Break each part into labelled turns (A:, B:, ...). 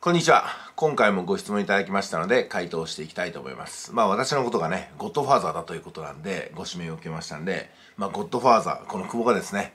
A: こんにちは。今回もご質問いただきましたので、回答していきたいと思います。まあ私のことがね、ゴッドファーザーだということなんで、ご指名を受けましたんで、まあゴッドファーザー、この久保がですね、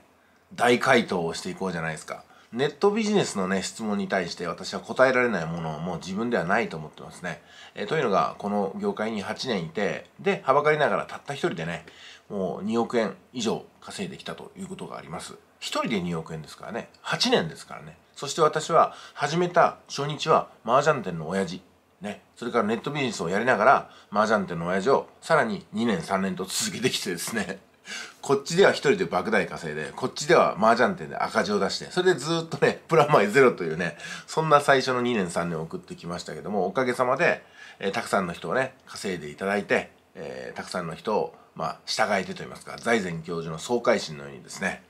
A: 大回答をしていこうじゃないですか。ネットビジネスのね、質問に対して私は答えられないものをもう自分ではないと思ってますね。えというのが、この業界に8年いて、で、はばかりながらたった一人でね、もう2億円以上稼いできたということがあります。1人で2億円ですからね8年ですからねそして私は始めた初日は麻雀店の親父ね、それからネットビジネスをやりながら麻雀店の親父をさらに2年3年と続けてきてですね こっちでは1人で莫大稼いでこっちでは麻雀店で赤字を出してそれでずっとねプラマイゼロというねそんな最初の2年3年を送ってきましたけどもおかげさまで、えー、たくさんの人をね稼いでいただいて、えー、たくさんの人をまあ従えてといいますか財前教授の総会心のようにですね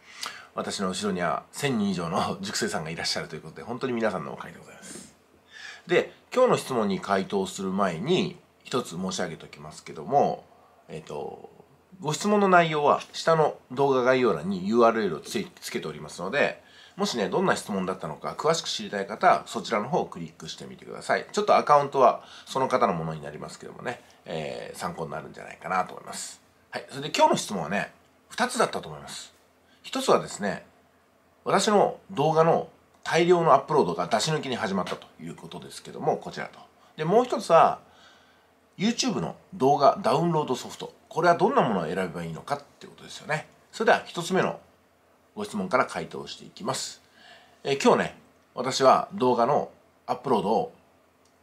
A: 私の後ろには1000人以上の塾 生さんがいらっしゃるということで本当に皆さんのおかげでございますで今日の質問に回答する前に一つ申し上げておきますけどもえっ、ー、とご質問の内容は下の動画概要欄に URL をつつけておりますのでもしね、どんな質問だったのか、詳しく知りたい方は、そちらの方をクリックしてみてください。ちょっとアカウントは、その方のものになりますけどもね、えー、参考になるんじゃないかなと思います。はい。それで今日の質問はね、2つだったと思います。一つはですね私の動画の大量のアップロードが出し抜きに始まったということですけどもこちらとでもう一つは YouTube の動画ダウンロードソフトこれはどんなものを選べばいいのかってことですよねそれでは一つ目のご質問から回答していきますえ今日ね私は動画のアップロードを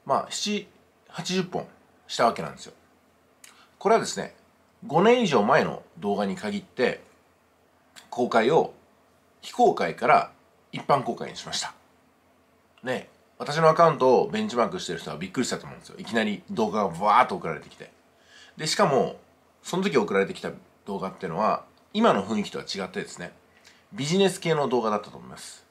A: まあ780本したわけなんですよこれはですね5年以上前の動画に限って公開を非公開から一般公開にしました。ね私のアカウントをベンチマークしてる人はびっくりしたと思うんですよ。いきなり動画がわーっと送られてきて。で、しかも、その時送られてきた動画っていうのは、今の雰囲気とは違ってですね、ビジネス系の動画だったと思います。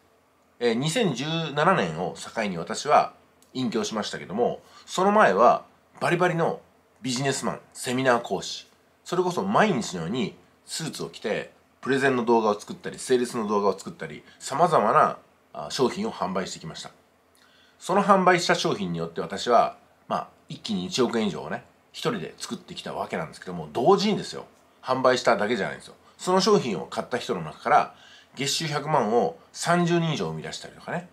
A: えー、2017年を境に私は隠居しましたけども、その前はバリバリのビジネスマン、セミナー講師、それこそ毎日のようにスーツを着て、プレゼンの動画を作ったりセールスの動画を作ったりさまざまな商品を販売してきましたその販売した商品によって私はまあ一気に1億円以上をね一人で作ってきたわけなんですけども同時にですよ販売しただけじゃないんですよその商品を買った人の中から月収100万を30人以上生み出したりとかね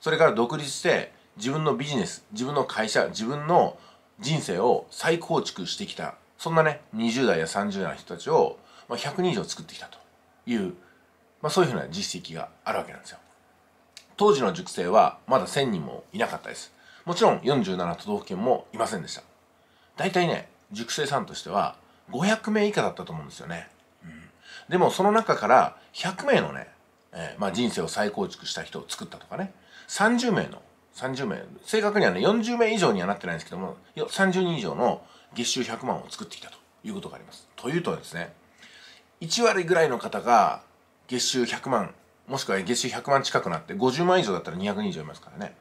A: それから独立して自分のビジネス自分の会社自分の人生を再構築してきたそんなね20代や30代の人たちをまあ、100人以上作ってきたという、まあ、そういうふうな実績があるわけなんですよ。当時の塾生はまだ1000人もいなかったです。もちろん47都道府県もいませんでした。大体ね、塾生さんとしては500名以下だったと思うんですよね。うん、でもその中から100名のね、えー、まあ、人生を再構築した人を作ったとかね、30名の、30名、正確にはね、40名以上にはなってないんですけども、30人以上の月収100万を作ってきたということがあります。というとですね、1割ぐらいの方が月収100万もしくは月収100万近くなって50万以上だったら200人以上いますからね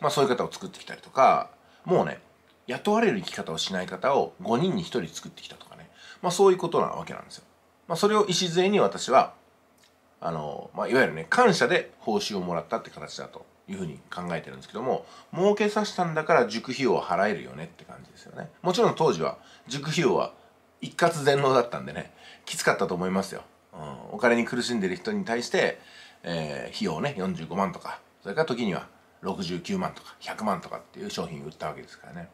A: まあそういう方を作ってきたりとかもうね雇われる生き方をしない方を5人に1人作ってきたとかねまあそういうことなわけなんですよ。まあ、それを礎に私はあの、まあ、いわゆるね感謝で報酬をもらったって形だというふうに考えてるんですけども儲けさせたんだから塾費用を払えるよねって感じですよねもちろん当時は塾費用は一括全能だったんでねきつかったと思いますよ、うん、お金に苦しんでる人に対して、えー、費用をね45万とかそれから時には69万とか100万とかっていう商品売ったわけですからね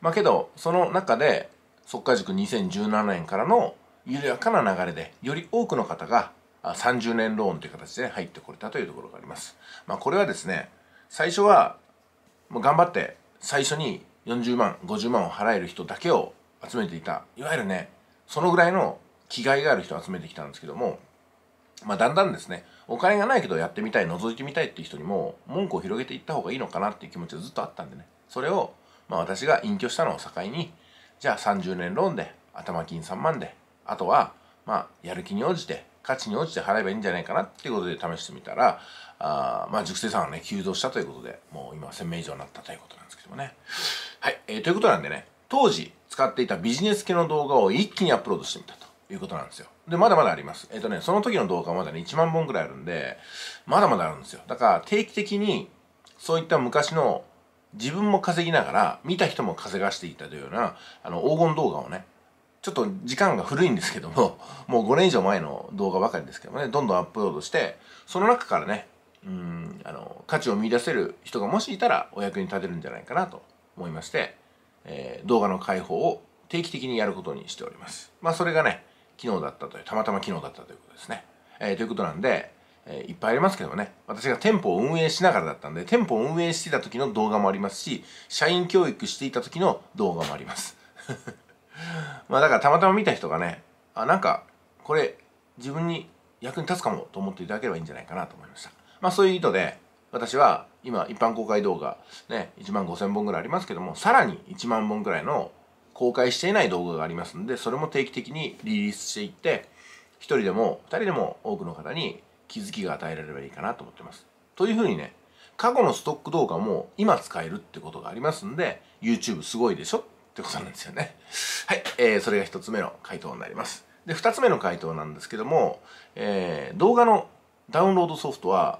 A: まあけどその中で即稼塾2017年からの緩やかな流れでより多くの方が30年ローンという形で入ってこれたというところがあります。まあ、これはですね最初はもう頑張って最初に40万50万を払える人だけを集めていたいわゆるねそのぐらいの気概がある人を集めてきたんですけども、まあ、だんだんですねお金がないけどやってみたい覗いてみたいっていう人にも文句を広げていった方がいいのかなっていう気持ちがずっとあったんでねそれを、まあ、私が隠居したのを境にじゃあ30年ローンで頭金3万であとはまあやる気に応じて価値に応じて払えばいいんじゃないかなっていうことで試してみたらあまあ熟成さんはね急増したということでもう今1000名以上になったということなんですけどもねはい、えー、ということなんでね当時使っていたビジネス系の動画を一気にアップロードしてみたということなんですよ。で、まだまだあります。えっ、とね、その時の動画はまだね、1万本くらいあるんで、まだまだあるんですよ。だから定期的にそういった昔の自分も稼ぎながら、見た人も稼がしていたというような、あの、黄金動画をね、ちょっと時間が古いんですけども、もう5年以上前の動画ばかりですけどもね、どんどんアップロードして、その中からね、うん、あの、価値を見出せる人がもしいたらお役に立てるんじゃないかなと思いまして、えー、動画の開放を定期的にやることにしております。まあそれがね、昨日だったという、たまたま昨日だったということですね。えー、ということなんで、えー、いっぱいありますけどもね、私が店舗を運営しながらだったんで、店舗を運営していた時の動画もありますし、社員教育していた時の動画もあります。まあだからたまたま見た人がね、あ、なんかこれ自分に役に立つかもと思っていただければいいんじゃないかなと思いました。まあそういう意図で、私は今一般公開動画ね1万5000本ぐらいありますけどもさらに1万本ぐらいの公開していない動画がありますんでそれも定期的にリリースしていって1人でも2人でも多くの方に気づきが与えられればいいかなと思ってます。というふうにね過去のストック動画も今使えるってことがありますんで YouTube すごいでしょってことなんですよね。はい、えー、それが1つ目の回答になります。で2つ目の回答なんですけども、えー、動画のダウンロードソフトは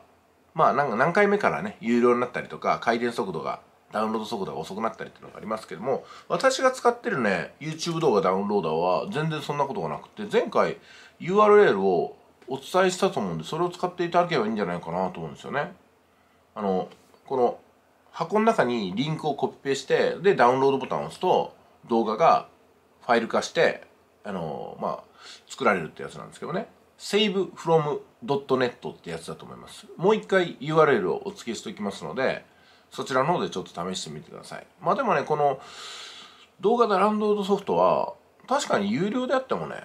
A: まあなんか何回目からね有料になったりとか回転速度がダウンロード速度が遅くなったりっていうのがありますけども私が使ってるね YouTube 動画ダウンローダーは全然そんなことがなくて前回 URL をお伝えしたと思うんでそれを使っていただければいいんじゃないかなと思うんですよね。あのこの箱の中にリンクをコピペしてでダウンロードボタンを押すと動画がファイル化してあのまあ作られるってやつなんですけどね Save from .net ってやつだと思います。もう一回 URL をお付けしておきますので、そちらの方でちょっと試してみてください。まあでもね、この動画ダウンロードソフトは確かに有料であってもね、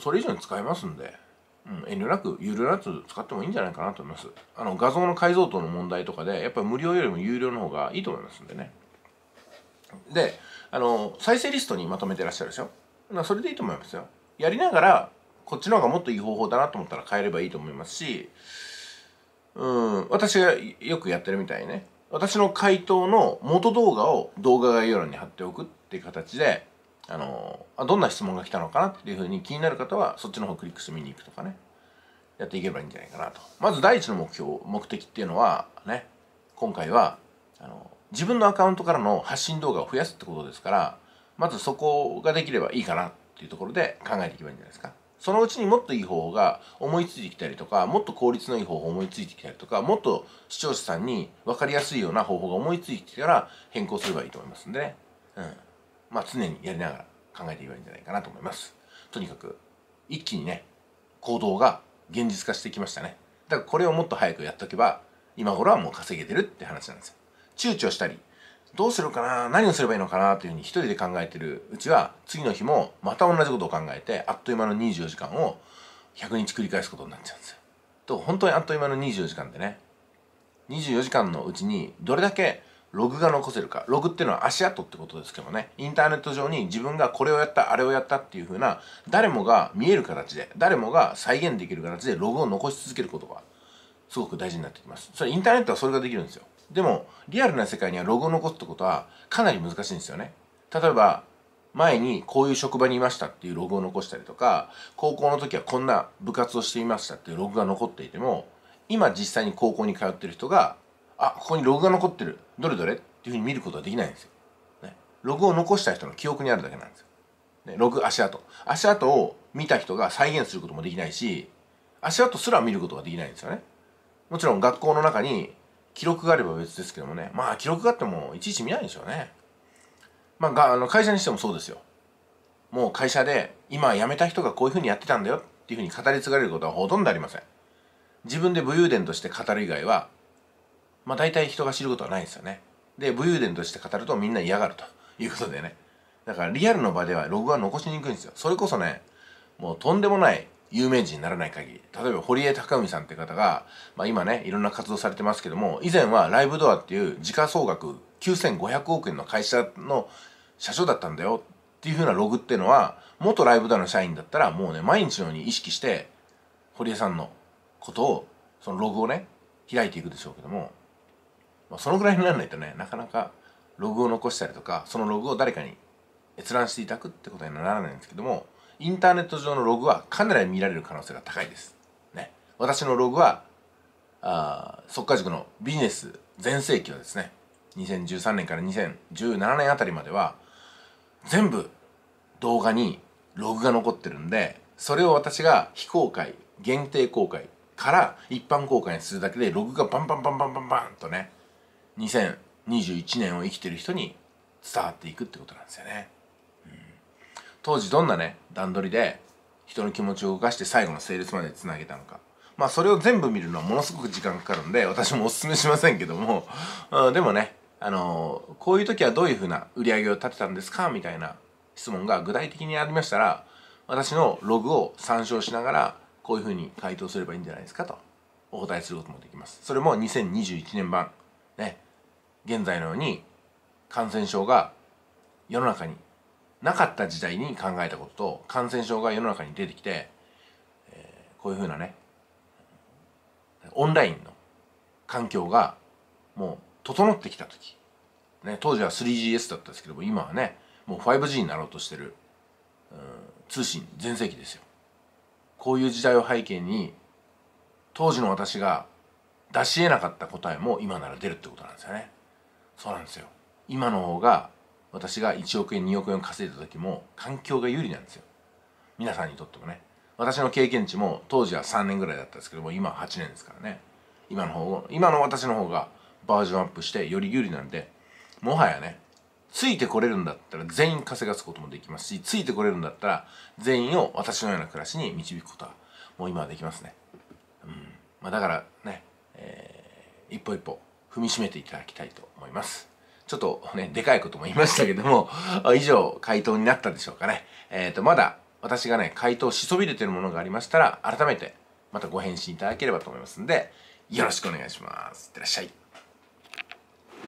A: それ以上に使えますんで、うん、遠慮なく有料のやつ使ってもいいんじゃないかなと思います。あの画像の解像度の問題とかで、やっぱり無料よりも有料の方がいいと思いますんでね。で、あの、再生リストにまとめてらっしゃるでしょそれでいいと思いますよ。やりながらこっちの方がもっといい方法だなと思ったら変えればいいと思いますし、うん、私がよくやってるみたいにね、私の回答の元動画を動画概要欄に貼っておくっていう形で、あのあ、どんな質問が来たのかなっていうふうに気になる方は、そっちの方クリックして見に行くとかね、やっていけばいいんじゃないかなと。まず第一の目標、目的っていうのは、ね、今回は、あの、自分のアカウントからの発信動画を増やすってことですから、まずそこができればいいかなっていうところで考えていけばいいんじゃないですか。そのうちにもっといい方法が思いついてきたりとかもっと効率のいい方法思いついてきたりとかもっと視聴者さんに分かりやすいような方法が思いついてきたら変更すればいいと思いますんでね、うん、まあ常にやりながら考えていけばいいんじゃないかなと思いますとにかく一気にね行動が現実化してきましたねだからこれをもっと早くやっとけば今頃はもう稼げてるって話なんですよ躊躇したりどうするかな何をすればいいのかなというふうに一人で考えてるうちは次の日もまた同じことを考えてあっという間の24時間を100日繰り返すことになっちゃうんですよ。と本当にあっという間の24時間でね24時間のうちにどれだけログが残せるかログっていうのは足跡ってことですけどねインターネット上に自分がこれをやったあれをやったっていうふうな誰もが見える形で誰もが再現できる形でログを残し続けることがすごく大事になってきますそれインターネットはそれができるんですよでもリアルな世界にはロゴを残すってことはかなり難しいんですよね例えば前にこういう職場にいましたっていうログを残したりとか高校の時はこんな部活をしていましたっていうログが残っていても今実際に高校に通ってる人があここにログが残ってるどれどれっていうふうに見ることはできないんですよ、ね、ログを残した人の記憶にあるだけなんですよ、ね、ログ足跡足跡を見た人が再現することもできないし足跡すら見ることができないんですよねもちろん学校の中に記録があれば別ですけどもねまあ記録があってもいちいち見ないでしょうねまあがあの会社にしてもそうですよもう会社で今辞めた人がこういうふうにやってたんだよっていうふうに語り継がれることはほとんどありません自分で武勇伝として語る以外はまあ大体人が知ることはないんですよねで武勇伝として語るとみんな嫌がるということでねだからリアルの場ではログは残しにくいんですよそれこそねもうとんでもない有名人にならない限り例えば堀江貴文さんって方が、まあ、今ねいろんな活動されてますけども以前はライブドアっていう時価総額9500億円の会社の社長だったんだよっていうふうなログっていうのは元ライブドアの社員だったらもうね毎日のように意識して堀江さんのことをそのログをね開いていくでしょうけども、まあ、そのぐらいにならないとねなかなかログを残したりとかそのログを誰かに閲覧していただくってことにはならないんですけどもインターネット上のログはカメラ見られる可能性が高いです。ね、私のログはあっか塾のビジネス全盛期はですね2013年から2017年あたりまでは全部動画にログが残ってるんでそれを私が非公開限定公開から一般公開にするだけでログがバンバンバンバンバンバンとね2021年を生きてる人に伝わっていくってことなんですよね。当時どんなね段取りで人の気持ちを動かして最後の成立までつなげたのかまあそれを全部見るのはものすごく時間かかるんで私もおすすめしませんけども、うん、でもねあのー、こういう時はどういうふうな売り上げを立てたんですかみたいな質問が具体的にありましたら私のログを参照しながらこういうふうに回答すればいいんじゃないですかとお答えすることもできますそれも2021年版ね現在のように感染症が世の中になかった時代に考えたことと感染症が世の中に出てきて、えー、こういうふうなねオンラインの環境がもう整ってきた時、ね、当時は 3GS だったんですけども今はねもう 5G になろうとしてる、うん、通信全盛期ですよこういう時代を背景に当時の私が出し得なかった答えも今なら出るってことなんですよねそうなんですよ今の方が私が1億円2億円稼いだ時も環境が有利なんですよ皆さんにとってもね私の経験値も当時は3年ぐらいだったんですけども今は8年ですからね今の方今の私の方がバージョンアップしてより有利なんでもはやねついてこれるんだったら全員稼がすこともできますしついてこれるんだったら全員を私のような暮らしに導くことはもう今はできますね、うんまあ、だからね、えー、一歩一歩踏みしめていただきたいと思いますちょっとね、でかいことも言いましたけども、以上、回答になったでしょうかね。えっ、ー、と、まだ私がね、回答しそびれてるものがありましたら、改めてまたご返信いただければと思いますんで、よろしくお願いします。いってらっしゃい。